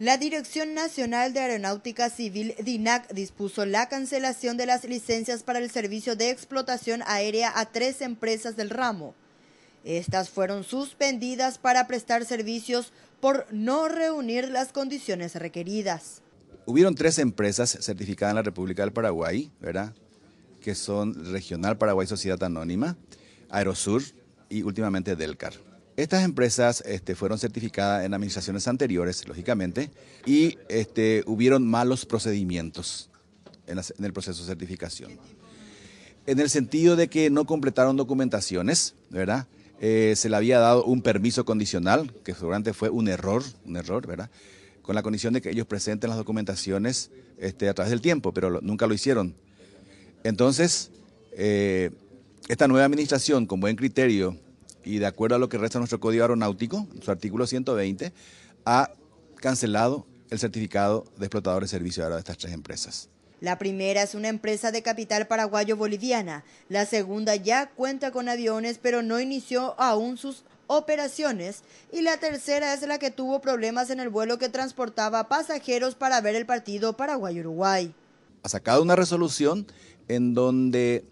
La Dirección Nacional de Aeronáutica Civil, DINAC, dispuso la cancelación de las licencias para el servicio de explotación aérea a tres empresas del ramo. Estas fueron suspendidas para prestar servicios por no reunir las condiciones requeridas. Hubieron tres empresas certificadas en la República del Paraguay, ¿verdad? Que son Regional Paraguay Sociedad Anónima, Aerosur y últimamente Delcar. Estas empresas este, fueron certificadas en administraciones anteriores, lógicamente, y este, hubieron malos procedimientos en, el proceso de certificación. En el sentido de que no completaron documentaciones, ¿verdad? Eh, se le había dado un permiso condicional, que seguramente fue un error, un error, ¿verdad? Con la condición de que ellos presenten las documentaciones este, a través del tiempo, pero nunca lo hicieron. Entonces, eh, esta nueva administración, con buen criterio, y de acuerdo a lo que resta nuestro Código Aeronáutico, su artículo 120, ha cancelado el certificado de explotador de servicio aéreo de estas tres empresas. La primera es una empresa de capital paraguayo-boliviana. La segunda ya cuenta con aviones, pero no inició aún sus operaciones. Y la tercera es la que tuvo problemas en el vuelo que transportaba pasajeros para ver el partido Paraguay-Uruguay. Ha sacado una resolución en donde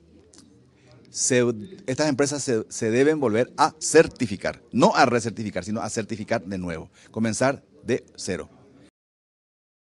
estas empresas se deben volver a certificar, no a recertificar, sino a certificar de nuevo, comenzar de cero.